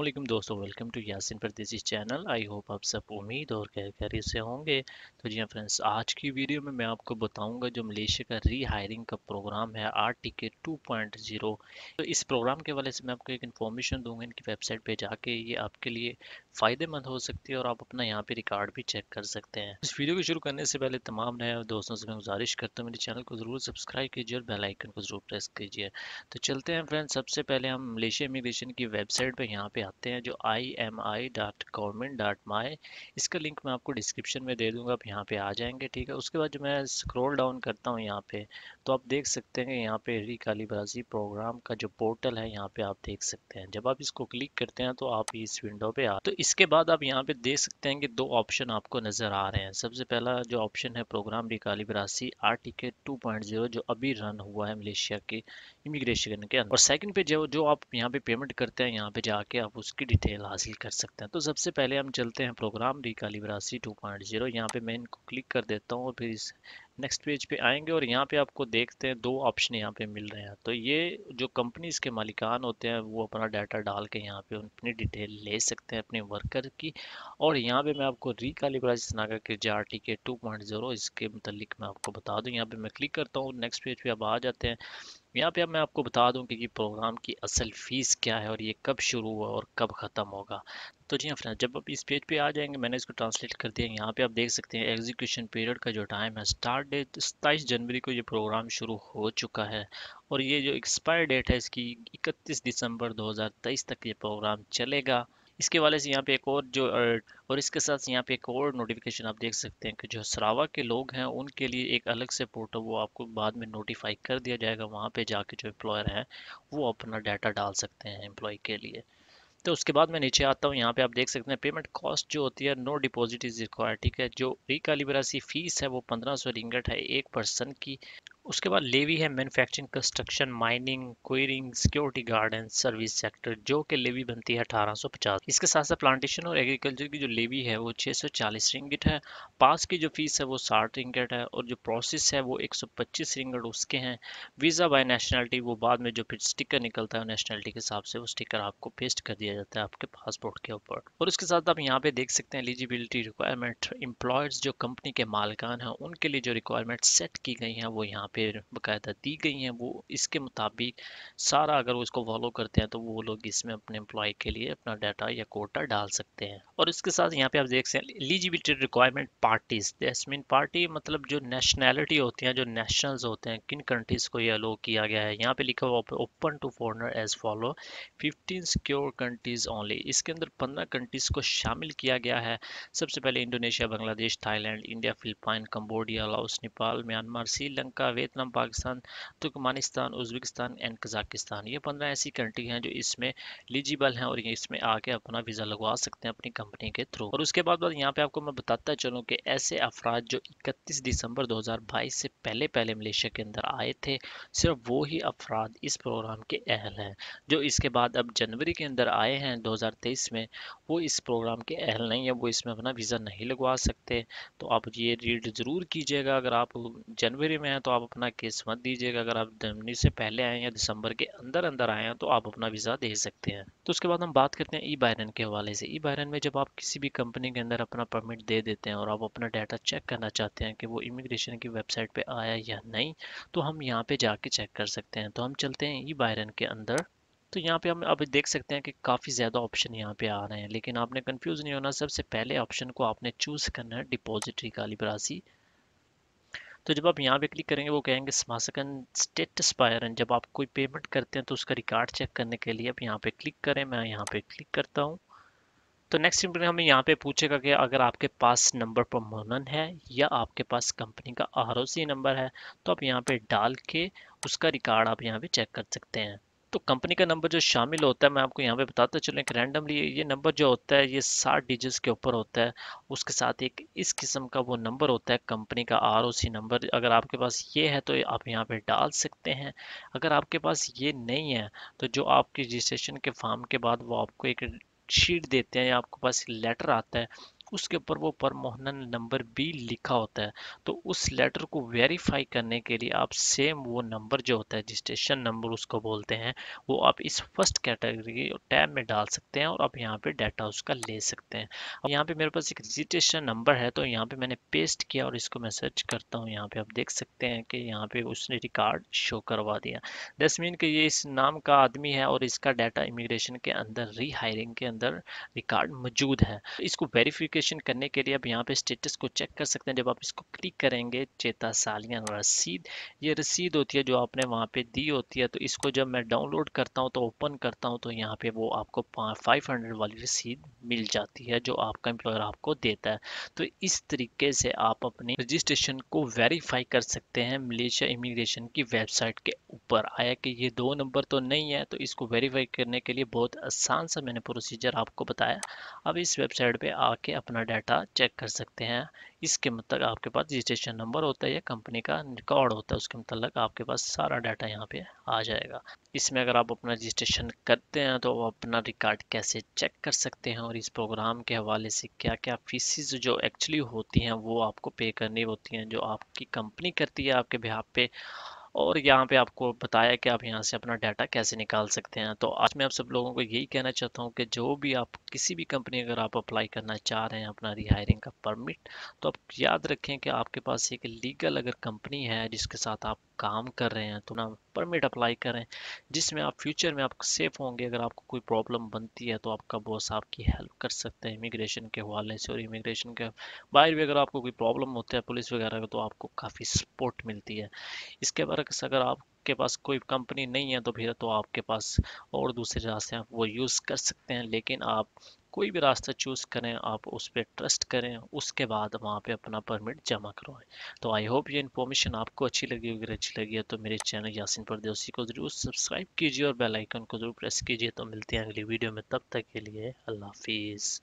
अल्लाम दोस्तों welcome to Yasin परदेसी चैनल आई होप आप सब उम्मीद और खैर खैरी से होंगे तो जी हाँ फ्रेंड्स आज की वीडियो में मैं आपको बताऊंगा जो मलेशिया का री हायरिंग का प्रोग्राम है R T K two point zero तो इस प्रोग्राम के वाले से मैं आपको एक इन्फॉर्मेशन दूंगा इनकी वेबसाइट पे जाके ये आपके लिए फ़ायदेमंद हो सकती है और आप अपना यहाँ पर रिकॉर्ड भी चेक कर सकते हैं इस वीडियो को शुरू करने से पहले तमाम नए दोस्तों से मैं गुजारिश करता हूँ मेरे चैनल को ज़रूर सब्सक्राइब कीजिए और बेलाइकन को ज़रूर प्रेस कीजिए तो चलते हैं फ्रेंड्स सबसे पहले हम मलेशिया इमिग्रेशन की वेबसाइट पर यहाँ पर आते हैं जो I M I dot government dot my इसका लिंक मैं आपको डिस्क्रिप्शन में दे दूंगा आप यहाँ पे आ जाएंगे ठीक है उसके बाद जो मैं स्क्रॉल डाउन करता हूँ यहाँ पे तो आप देख सकते हैं यहाँ पे री कालीबराजी प्रोग्राम का जो पोर्टल है यहाँ पे आप देख सकते हैं जब आप इसको क्लिक करते हैं तो आप इस विंडो पे आ तो इसके बाद आप यहाँ पे देख सकते हैं कि दो ऑप्शन आपको नज़र आ रहे हैं सबसे पहला जो ऑप्शन है प्रोग्राम री कालीबरासी आर्टिकल टू जो अभी रन हुआ है मलेशिया के इमिग्रेशन के अंदर और सेकंड पे जो जो आप यहाँ पे पेमेंट करते हैं यहाँ पे जाके आप आप उसकी डिटेल हासिल कर सकते हैं तो सबसे पहले हम चलते हैं प्रोग्राम रिकालिब्रासी 2.0 यहाँ पर मैं इनको क्लिक कर देता हूँ और फिर इस नेक्स्ट पेज पे आएंगे और यहाँ पे आपको देखते हैं दो ऑप्शन यहाँ पे मिल रहे हैं तो ये जो कंपनीज के मालिकान होते हैं वो अपना डाटा डाल के यहाँ पे अपनी डिटेल ले सकते हैं अपने वर्कर की और यहाँ पे मैं आपको रिकालिब्राइज नागा के जे R T K two point zero इसके मतलब मैं आपको बता दूँ यहाँ पर मैं क्लिक करता हूँ नेक्स्ट पेज पर आप आ जाते हैं यहाँ पे अब मैं आपको बता दूं कि ये प्रोग्राम की असल फ़ीस क्या है और ये कब शुरू हुआ और कब ख़त्म होगा तो जी हाँ फ्रेंड जब आप इस पेज पे आ जाएंगे मैंने इसको ट्रांसलेट कर दिया यहाँ पे आप देख सकते हैं एग्जीक्यूशन पीरियड का जो टाइम है स्टार्ट डेट सताईस जनवरी को ये प्रोग्राम शुरू हो चुका है और ये जो एक्सपायर डेट है इसकी 31 दिसंबर 2023 तक ये प्रोग्राम चलेगा इसके वाले से यहाँ पे एक और जो और इसके साथ यहाँ पे एक और नोटिफिकेशन आप देख सकते हैं कि जो सरावा के लोग हैं उनके लिए एक अलग से पोर्टल वो आपको बाद में नोटिफाई कर दिया जाएगा वहाँ पे जाके जो एम्प्लॉयर हैं वो अपना डाटा डाल सकते हैं एम्प्लॉय के लिए तो उसके बाद मैं नीचे आता हूँ यहाँ पे आप देख सकते हैं पेमेंट कॉस्ट जो होती है नो डिपॉजिट इज रिक्वायर ठीक है जो रिकालिब्रासी फीस है वो पंद्रह सौ रिंगट है एक पर्सन की उसके बाद लेवी है manufacturing construction mining quarrying security guard and service sector जो कि लेवी बनती है 1850 इसके साथ साथ प्लांटेशन और एग्रीकल्चर की जो लेवी है वो 640 रिंगिट है पास की जो फीस है वो 60 रिंगट है और जो प्रोसेस है वो 125 रिंगट उसके हैं वीज़ा बाय नेशनलिटी वो बाद में जो फिर स्टिकर निकलता है नेशनलिटी के हिसाब से वो स्टिकर आपको पेस्ट कर दिया जाता है आपके पासपोर्ट के ऊपर और उसके साथ आप यहाँ पे देख सकते हैं एलिजिबिलिटी रिक्वायरमेंट एम्प्लॉयर्स जो कंपनी के मालकान हैं उनके लिए जो रिक्वायरमेंट सेट की गई हैं वो यहाँ पे बाकायदा दी गई हैं वो इसके मुताबिक सारा अगर वो इसको फॉलो करते हैं तो वो लोग इसमें अपने एम्प्लॉय के लिए अपना डाटा या कोटा डाल सकते हैं और इसके साथ यहाँ पे आप देख सकते हैं एलिजिबिलिटी रिक्वायरमेंट पार्टीज दिन पार्टी मतलब जो नेशनैलिटी होती हैं जो नेशनल्स होते हैं किन कंट्रीज़ को ये अलो किया गया है यहाँ पर लिखा हुआ open to foreigner as follow fifteen secure countries only इसके अंदर पंद्रह कंट्रीज़ को शामिल किया गया है सबसे पहले Indonesia Bangladesh Thailand India Philippine Cambodia Laos Nepal Myanmar Sri Lanka वे Vietnam Pakistan Turkmenistan Uzbekistan and Kazakhstan ये पंद्रह ऐसी कंट्री हैं जो इसमें एलिजिबल हैं और ये इसमें आके अपना वीज़ा लगवा सकते हैं अपनी कंपनी के थ्रू और उसके बाद यहाँ पर आपको मैं बताता चलूँ कि ऐसे अफराद जो इकतीस दिसंबर दो से पहले पहले मलेशिया के अंदर आए थे सिर्फ वो ही अफराद इस प्रोग्राम के अहल हैं जो इसके बाद अब जनवरी के अंदर आए हैं 2023 में वो इस प्रोग्राम के अहल नहीं है वो इसमें अपना वीज़ा नहीं लगवा सकते तो आप ये रीड ज़रूर कीजिएगा अगर आप जनवरी में हैं तो आप अपना केस मत दीजिएगा अगर आप जनवरी से पहले आए या दिसंबर के अंदर अंदर आए हैं तो आप अपना वीज़ा दे सकते हैं तो उसके बाद हम बात करते हैं ई बायरन के हवाले से ई बायरन में जब आप किसी भी कंपनी के अंदर अपना परमिट दे देते हैं और आप अपना डाटा चेक करना चाहते हैं कि वो इमिग्रेशन की वेबसाइट पर आया या नहीं तो हम यहाँ पर जाके चेक कर सकते हैं तो हम चलते हैं ई बायरन के अंदर तो यहाँ पे हम अब देख सकते हैं कि काफ़ी ज़्यादा ऑप्शन यहाँ पे आ रहे हैं लेकिन आपने कंफ्यूज नहीं होना सबसे पहले ऑप्शन को आपने चूज़ करना है डिपॉजिटरी कालीब्रासी तो जब आप यहाँ पे क्लिक करेंगे वो कहेंगे स्मासकन स्टेटस बायर जब आप कोई पेमेंट करते हैं तो उसका रिकॉर्ड चेक करने के लिए आप यहाँ पे क्लिक करें मैं यहाँ पे क्लिक करता हूँ तो नेक्स्ट में हमें यहाँ पे पूछेगा कि अगर आपके पास नंबर परमोनन है या आपके पास कंपनी का आर नंबर है तो आप यहाँ पर डाल के उसका रिकॉर्ड आप यहाँ पर चेक कर सकते हैं तो कंपनी का नंबर जो शामिल होता है मैं आपको यहाँ पे बताता चलूँ एक रैंडमली ये नंबर जो होता है ये साठ डिजिट्स के ऊपर होता है उसके साथ एक इस किस्म का वो नंबर होता है कंपनी का आर नंबर अगर आपके पास ये है तो आप यहाँ पर डाल सकते हैं अगर आपके पास ये नहीं है तो जो आपकी रजिस्ट्रेशन के फॉर्म के बाद वो आपको एक शीट देते हैं या आपके पास लेटर आता है उसके ऊपर वो परमोहन नंबर भी लिखा होता है तो उस लेटर को वेरीफाई करने के लिए आप सेम वो नंबर जो होता है रजिस्ट्रेशन नंबर उसको बोलते हैं वो आप इस फर्स्ट कैटेगरी टैब में डाल सकते हैं और आप यहाँ पे डाटा उसका ले सकते हैं अब यहाँ पे मेरे पास एक रजिस्ट्रेशन नंबर है तो यहाँ पे मैंने पेस्ट किया और इसको मैं सर्च करता हूँ यहाँ पे आप देख सकते हैं कि यहाँ पे उसने रिकॉर्ड शो करवा दिया दस मीन कि ये इस नाम का आदमी है और इसका डाटा इमिग्रेशन के अंदर रीहायरिंग के अंदर रिकॉर्ड मौजूद है इसको वेरीफाई वेरिफिकेशन करने के लिए आप यहाँ पे स्टेटस को चेक कर सकते हैं जब आप इसको क्लिक करेंगे चेता सालियान रसीद ये रसीद होती है जो आपने वहाँ पे दी होती है तो इसको जब मैं डाउनलोड करता हूँ तो ओपन करता हूँ तो यहाँ पे वो आपको फाइव हंड्रेड वाली रसीद मिल जाती है जो आपका एम्प्लॉयर आपको देता है तो इस तरीके से आप अपनी रजिस्ट्रेशन को वेरीफाई कर सकते हैं मलेशिया इमिग्रेशन की वेबसाइट के ऊपर ऊपर आया कि ये दो नंबर तो नहीं है तो इसको वेरीफाई करने के लिए बहुत आसान सा मैंने प्रोसीजर आपको बताया अब इस वेबसाइट पे आके अपना डाटा चेक कर सकते हैं इसके मतलब आपके पास रजिस्ट्रेशन नंबर होता है या कंपनी का रिकॉर्ड होता है उसके मतलब आपके पास सारा डाटा यहाँ पे आ जाएगा इसमें अगर आप अपना रजिस्ट्रेशन करते हैं तो आप अपना रिकॉर्ड कैसे चेक कर सकते हैं और इस प्रोग्राम के हवाले से क्या क्या फीसिस जो एक्चुअली होती हैं वो आपको पे करनी होती हैं जो आपकी कंपनी करती है आपके बिहार पे और यहाँ पे आपको बताया कि आप यहाँ से अपना डाटा कैसे निकाल सकते हैं तो आज मैं आप सब लोगों को यही कहना चाहता हूँ कि जो भी आप किसी भी कंपनी अगर आप अप्लाई करना चाह रहे हैं अपना रिहायरिंग का परमिट तो आप याद रखें कि आपके पास एक लीगल अगर कंपनी है जिसके साथ आप काम कर रहे हैं तो ना परमिट अप्लाई करें जिसमें आप फ्यूचर में आप सेफ होंगे अगर आपको कोई प्रॉब्लम बनती है तो आपका बॉस आपकी हेल्प कर सकते हैं इमिग्रेशन के हवाले से और इमिग्रेशन के बाहर भी अगर आपको कोई प्रॉब्लम होता है पुलिस वगैरह का तो आपको काफ़ी सपोर्ट मिलती है इसके बारे तक अगर आपके पास कोई कंपनी नहीं है तो फिर तो आपके पास और दूसरे रास्ते आप वो यूज़ कर सकते हैं लेकिन आप कोई भी रास्ता चूज़ करें आप उस पर ट्रस्ट करें उसके बाद वहाँ पे अपना परमिट जमा करवाएं तो आई होप ये इन्फॉर्मेशन आपको अच्छी लगी अगर अच्छी लगी है तो मेरे चैनल यासिन परदेसी को ज़रूर सब्सक्राइब कीजिए और बेल आइकन को ज़रूर प्रेस कीजिए तो मिलते हैं अगली वीडियो में तब तक के लिए अल्लाह हाफिज़